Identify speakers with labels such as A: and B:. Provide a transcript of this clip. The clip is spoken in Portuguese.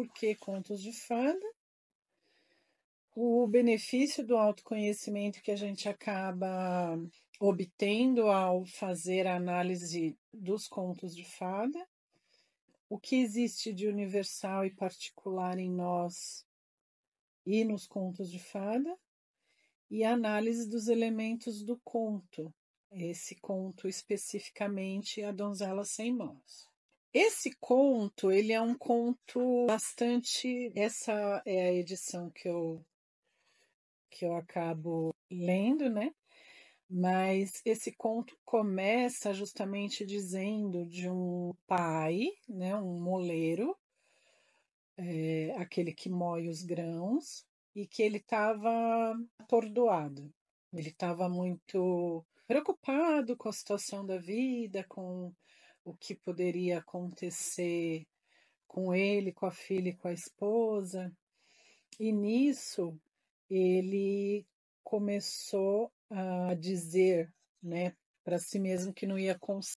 A: Porque Contos de Fada? O benefício do autoconhecimento que a gente acaba obtendo ao fazer a análise dos contos de fada, o que existe de universal e particular em nós e nos contos de fada, e a análise dos elementos do conto, esse conto especificamente A Donzela Sem Mãos. Esse conto, ele é um conto bastante. Essa é a edição que eu que eu acabo lendo, né? Mas esse conto começa justamente dizendo de um pai, né, um moleiro, é, aquele que moe os grãos, e que ele estava atordoado. Ele estava muito preocupado com a situação da vida, com o que poderia acontecer com ele, com a filha e com a esposa. E nisso ele começou a dizer, né, para si mesmo que não ia conseguir